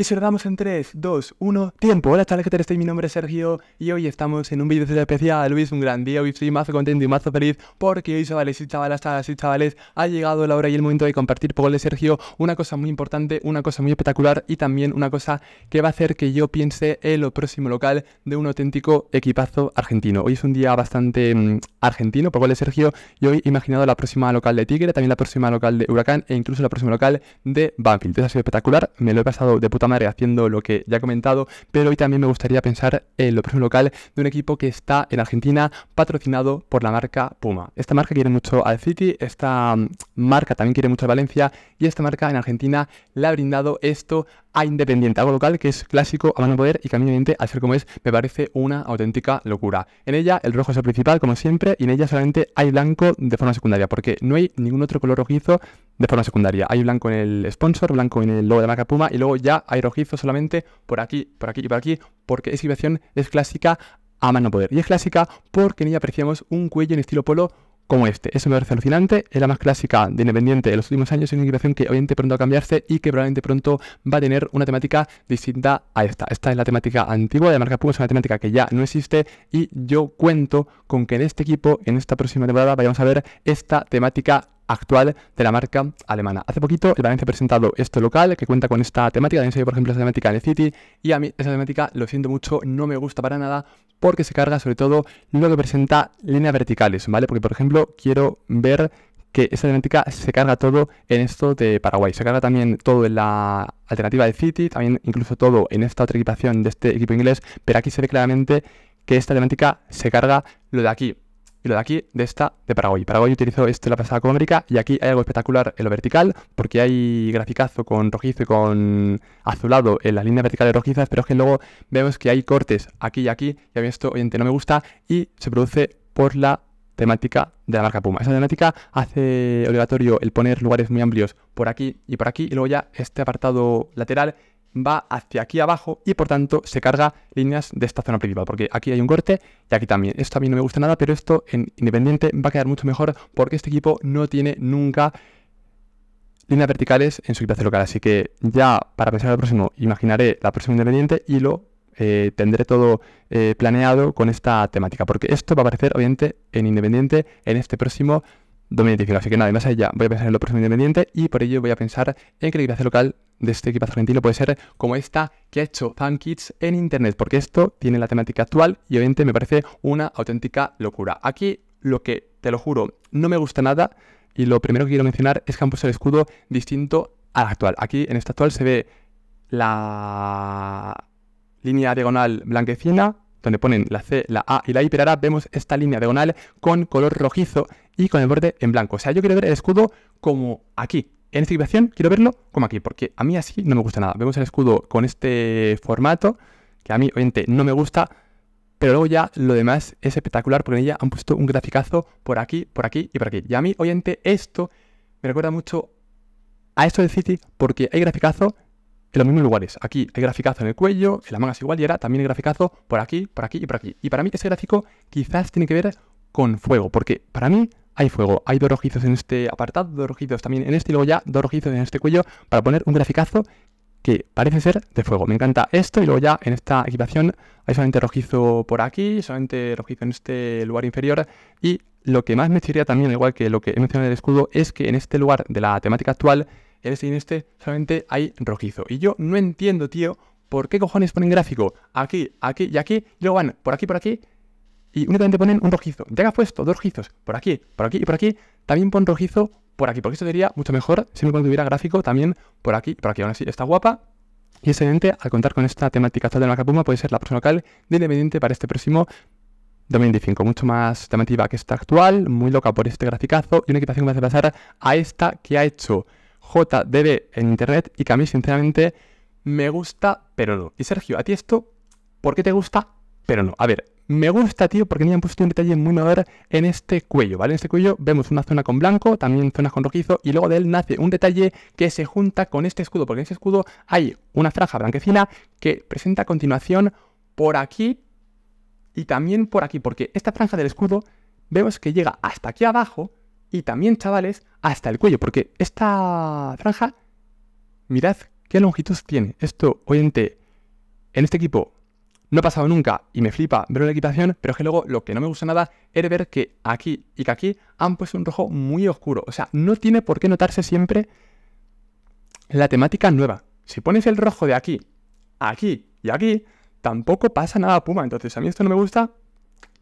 Y se lo damos en 3, 2, 1, tiempo. Hola chavales, ¿qué tal? Estoy, mi nombre es Sergio y hoy estamos en un vídeo especial. Luis, un gran día, hoy estoy más contento y mazo feliz porque hoy chavales y chavalas, chavales y chavales, ha llegado la hora y el momento de compartir por el de Sergio una cosa muy importante, una cosa muy espectacular y también una cosa que va a hacer que yo piense en lo próximo local de un auténtico equipazo argentino. Hoy es un día bastante mm, argentino por el de Sergio y hoy he imaginado la próxima local de Tigre, también la próxima local de Huracán e incluso la próxima local de Banfield. Entonces ha sido espectacular, me lo he pasado de puta Haciendo lo que ya he comentado, pero hoy también me gustaría pensar en lo próximo local de un equipo que está en Argentina patrocinado por la marca Puma. Esta marca quiere mucho al City, esta mm, marca también quiere mucho a Valencia y esta marca en Argentina le ha brindado esto a Independiente, algo local que es clásico, a mano poder y caminante al ser como es, me parece una auténtica locura. En ella el rojo es el principal, como siempre, y en ella solamente hay blanco de forma secundaria, porque no hay ningún otro color rojizo de forma secundaria. Hay blanco en el sponsor, blanco en el logo de marca Puma, y luego ya hay rojizo solamente por aquí, por aquí y por aquí, porque esa es clásica a mano poder. Y es clásica porque en ella apreciamos un cuello en estilo polo como este. Eso me parece alucinante, es la más clásica de Independiente de los últimos años, es una equipación que obviamente pronto va a cambiarse y que probablemente pronto va a tener una temática distinta a esta. Esta es la temática antigua de marca Puma, es una temática que ya no existe y yo cuento con que en este equipo, en esta próxima temporada, vayamos a ver esta temática actual de la marca alemana. Hace poquito el Valencia ha presentado este local que cuenta con esta temática, también se ve por ejemplo esa temática de City y a mí esa temática lo siento mucho, no me gusta para nada porque se carga sobre todo lo que presenta líneas verticales, ¿vale? Porque por ejemplo quiero ver que esa temática se carga todo en esto de Paraguay. Se carga también todo en la alternativa de City, también incluso todo en esta otra equipación de este equipo inglés, pero aquí se ve claramente que esta temática se carga lo de aquí y lo de aquí de esta de Paraguay. Paraguay utilizó esto en la pasada con y aquí hay algo espectacular en lo vertical porque hay graficazo con rojizo y con azulado en las líneas verticales rojizas, pero es que luego vemos que hay cortes aquí y aquí Ya a esto oyente, no me gusta y se produce por la temática de la marca Puma. Esa temática hace obligatorio el poner lugares muy amplios por aquí y por aquí y luego ya este apartado lateral va hacia aquí abajo y por tanto se carga líneas de esta zona principal, porque aquí hay un corte y aquí también. Esto a mí no me gusta nada, pero esto en independiente va a quedar mucho mejor porque este equipo no tiene nunca líneas verticales en su equipaje local, así que ya para pensar el próximo imaginaré la próxima independiente y lo eh, tendré todo eh, planeado con esta temática, porque esto va a aparecer obviamente en independiente en este próximo dominio Así que nada, y más allá, voy a pensar en lo próximo independiente y por ello voy a pensar en que la equipaje local de este equipo argentino puede ser como esta que ha hecho FanKids en Internet, porque esto tiene la temática actual y obviamente me parece una auténtica locura. Aquí lo que, te lo juro, no me gusta nada y lo primero que quiero mencionar es que han puesto el escudo distinto al actual. Aquí en esta actual se ve la línea diagonal blanquecina, donde ponen la C, la A y la I, pero ahora vemos esta línea diagonal con color rojizo y con el borde en blanco. O sea, yo quiero ver el escudo como aquí, en esta equipación quiero verlo como aquí, porque a mí así no me gusta nada. Vemos el escudo con este formato, que a mí oyente, no me gusta, pero luego ya lo demás es espectacular, porque en ella han puesto un graficazo por aquí, por aquí y por aquí. Y a mí oyente, esto me recuerda mucho a esto del City, porque hay graficazo en los mismos lugares. Aquí hay graficazo en el cuello, en las mangas igual, y ahora también hay graficazo por aquí, por aquí y por aquí. Y para mí ese gráfico quizás tiene que ver con fuego, porque para mí hay fuego. Hay dos rojizos en este apartado, dos rojizos también en este y luego ya dos rojizos en este cuello para poner un graficazo que parece ser de fuego. Me encanta esto y luego ya en esta equipación hay solamente rojizo por aquí, solamente rojizo en este lugar inferior y lo que más me chirría también, igual que lo que he mencionado el escudo, es que en este lugar de la temática actual, en este y en este solamente hay rojizo. Y yo no entiendo, tío, por qué cojones ponen gráfico aquí, aquí y aquí, y luego van por aquí, por aquí y únicamente ponen un rojizo. Ya que puesto dos rojizos por aquí, por aquí y por aquí, también pon rojizo por aquí, porque esto sería mucho mejor siempre cuando tuviera gráfico también por aquí por aquí. Aún así, está guapa. Y excelente, al contar con esta temática actual de la puede ser la próxima local de Independiente para este próximo 2025. Mucho más temática que esta actual, muy loca por este graficazo y una equipación que me hace pasar a esta que ha hecho JDB en internet y que a mí, sinceramente, me gusta, pero no. Y Sergio, ¿a ti esto por qué te gusta, pero no? A ver, me gusta, tío, porque me han puesto un detalle muy menor en este cuello, ¿vale? En este cuello vemos una zona con blanco, también zonas con rojizo, y luego de él nace un detalle que se junta con este escudo, porque en este escudo hay una franja blanquecina que presenta continuación por aquí y también por aquí, porque esta franja del escudo vemos que llega hasta aquí abajo y también, chavales, hasta el cuello, porque esta franja, mirad qué longitud tiene. Esto, oyente, en este equipo no ha pasado nunca y me flipa ver la equipación, pero es que luego lo que no me gusta nada es ver que aquí y que aquí han puesto un rojo muy oscuro. O sea, no tiene por qué notarse siempre la temática nueva. Si pones el rojo de aquí, aquí y aquí, tampoco pasa nada Puma. Entonces, a mí esto no me gusta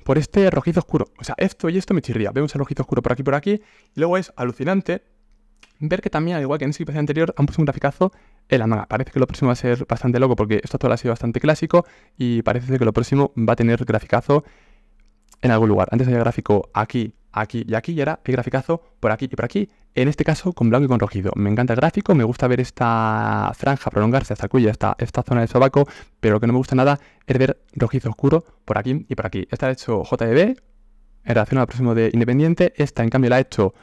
por este rojizo oscuro. O sea, esto y esto me chirría. Veo un rojizo oscuro por aquí por aquí. Y luego es alucinante ver que también, al igual que en su equipación anterior, han puesto un graficazo la Parece que lo próximo va a ser bastante loco porque esto todo ha sido bastante clásico y parece que lo próximo va a tener graficazo en algún lugar. Antes había gráfico aquí, aquí y aquí y ahora hay graficazo por aquí y por aquí. En este caso con blanco y con rojizo. Me encanta el gráfico, me gusta ver esta franja prolongarse hasta el cuello, esta, esta zona del sobaco, pero lo que no me gusta nada es ver rojizo oscuro por aquí y por aquí. Esta la ha hecho JDB e en relación al próximo de Independiente. Esta en cambio la ha hecho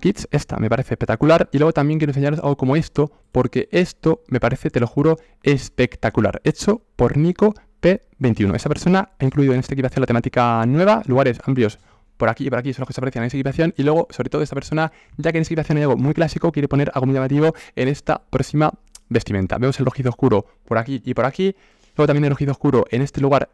kits esta me parece espectacular. Y luego también quiero enseñaros algo como esto, porque esto me parece, te lo juro, espectacular. Hecho por Nico P21. Esa persona ha incluido en esta equipación la temática nueva, lugares amplios por aquí y por aquí son los que se aprecian en esa equipación. Y luego, sobre todo, esta persona, ya que en esa equipación hay algo muy clásico, quiere poner algo muy llamativo en esta próxima vestimenta. Vemos el rojizo oscuro por aquí y por aquí. Luego también el rojizo oscuro en este lugar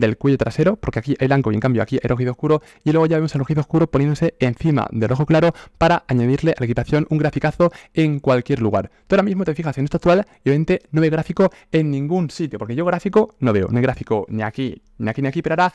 del cuello trasero, porque aquí el blanco y en cambio aquí hay rojizo oscuro, y luego ya vemos el rojizo oscuro poniéndose encima del rojo claro para añadirle a la equipación un graficazo en cualquier lugar. Tú ahora mismo te fijas en esto actual y obviamente no ve gráfico en ningún sitio, porque yo gráfico no veo, no hay gráfico ni aquí, ni aquí, ni aquí, pero ahora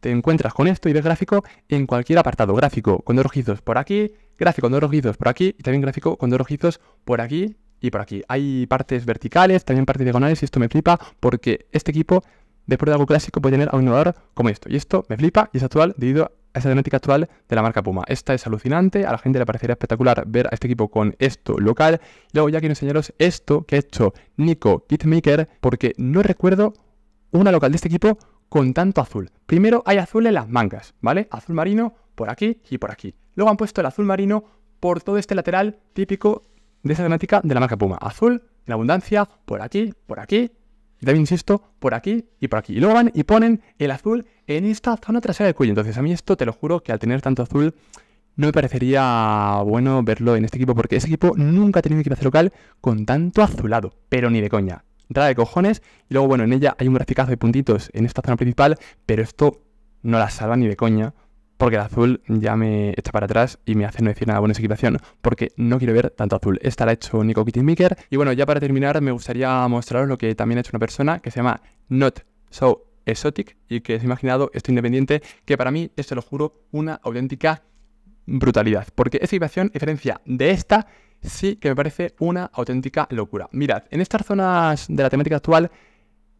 te encuentras con esto y ves gráfico en cualquier apartado. Gráfico con dos rojizos por aquí, gráfico con dos rojizos por aquí y también gráfico con dos rojizos por aquí y por aquí. Hay partes verticales, también partes diagonales y esto me flipa porque este equipo después de algo clásico puede tener a un innovador como esto. Y esto me flipa y es actual debido a esa temática actual de la marca Puma. Esta es alucinante, a la gente le parecería espectacular ver a este equipo con esto local. Luego ya quiero enseñaros esto que ha hecho Nico Kitmaker porque no recuerdo una local de este equipo con tanto azul. Primero hay azul en las mangas, ¿vale? Azul marino por aquí y por aquí. Luego han puesto el azul marino por todo este lateral típico de esa temática de la marca Puma. Azul en abundancia por aquí, por aquí y también insisto, por aquí y por aquí. Y luego van y ponen el azul en esta zona trasera del cuello. Entonces a mí esto, te lo juro, que al tener tanto azul no me parecería bueno verlo en este equipo porque ese equipo nunca ha tenido un local con tanto azulado, pero ni de coña. Entrada de cojones y luego, bueno, en ella hay un graficazo de puntitos en esta zona principal, pero esto no la salva ni de coña porque el azul ya me echa para atrás y me hace no decir nada buena esa equipación, porque no quiero ver tanto azul. Esta la ha hecho Nico Maker. Y bueno, ya para terminar, me gustaría mostraros lo que también ha hecho una persona que se llama Not So Exotic y que es imaginado esto independiente, que para mí es, te lo juro, una auténtica brutalidad, porque esa equipación, a diferencia de esta, sí que me parece una auténtica locura. Mirad, en estas zonas de la temática actual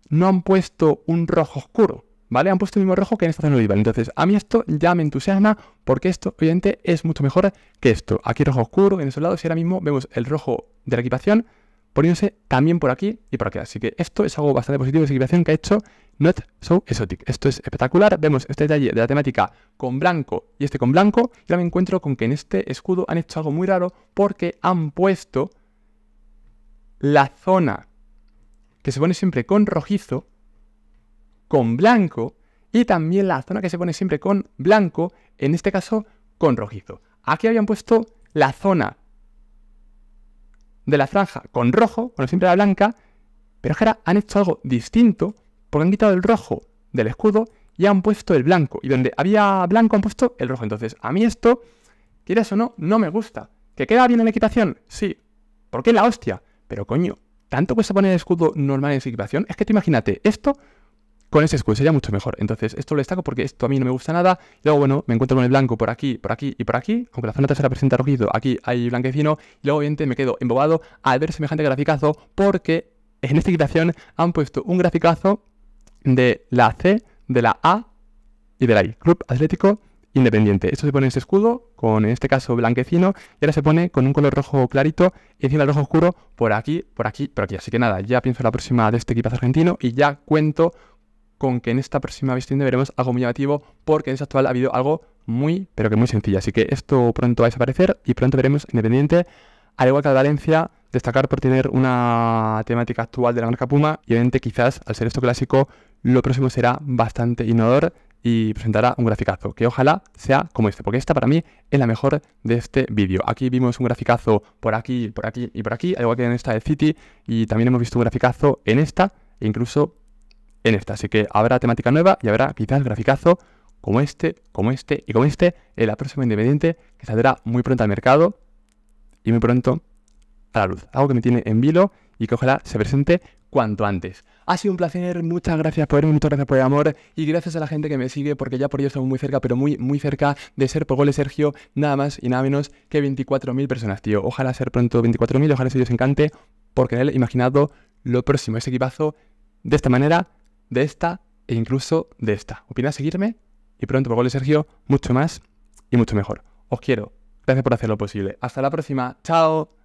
no han puesto un rojo oscuro, ¿vale? Han puesto el mismo rojo que en esta de olival. Entonces, a mí esto ya me entusiasma porque esto, obviamente, es mucho mejor que esto. Aquí rojo oscuro, en esos lados, y ahora mismo vemos el rojo de la equipación poniéndose también por aquí y por aquí. Así que esto es algo bastante positivo, esa equipación que ha hecho Not So Exotic. Esto es espectacular. Vemos este detalle de la temática con blanco y este con blanco. Y ahora me encuentro con que en este escudo han hecho algo muy raro porque han puesto la zona que se pone siempre con rojizo con blanco y también la zona que se pone siempre con blanco, en este caso con rojizo. Aquí habían puesto la zona de la franja con rojo, con siempre la blanca, pero ahora han hecho algo distinto porque han quitado el rojo del escudo y han puesto el blanco. Y donde había blanco han puesto el rojo. Entonces, a mí esto, quieras o no, no me gusta. ¿Que queda bien en la equitación? Sí. ¿Por qué la hostia? Pero coño, ¿tanto se poner el escudo normal en su equipación? Es que tú imagínate, esto con ese escudo, sería mucho mejor. Entonces, esto lo destaco porque esto a mí no me gusta nada. Y luego, bueno, me encuentro con el blanco por aquí, por aquí y por aquí. Aunque la zona trasera presenta rojizo, aquí hay blanquecino. Y luego, obviamente, me quedo embobado al ver semejante graficazo porque en esta equitación han puesto un graficazo de la C, de la A y de la I. Club Atlético Independiente. Esto se pone en ese escudo, con en este caso blanquecino, y ahora se pone con un color rojo clarito y encima el rojo oscuro por aquí, por aquí, por aquí. Así que nada, ya pienso en la próxima de este equipazo argentino y ya cuento con que en esta próxima visión veremos algo muy llamativo, porque en esta actual ha habido algo muy, pero que muy sencillo. Así que esto pronto va a desaparecer y pronto veremos Independiente, al igual que al Valencia, destacar por tener una temática actual de la marca Puma y obviamente quizás al ser esto clásico lo próximo será bastante innovador y presentará un graficazo que ojalá sea como este, porque esta para mí es la mejor de este vídeo. Aquí vimos un graficazo por aquí, por aquí y por aquí, al igual que en esta de City y también hemos visto un graficazo en esta e incluso en esta. Así que habrá temática nueva y habrá quizás graficazo como este, como este y como este en la próxima Independiente que saldrá muy pronto al mercado y muy pronto a la luz. Algo que me tiene en vilo y que ojalá se presente cuanto antes. Ha sido un placer, muchas gracias por verme, muchas gracias por el amor y gracias a la gente que me sigue porque ya por ello estamos muy cerca, pero muy, muy cerca de ser por goles Sergio, nada más y nada menos que 24.000 personas, tío. Ojalá ser pronto 24.000, ojalá se os encante porque en él he imaginado lo próximo, ese equipazo de esta manera de esta e incluso de esta. Opina, seguirme y pronto por Gol Sergio, mucho más y mucho mejor. Os quiero. Gracias por hacer lo posible. Hasta la próxima. Chao.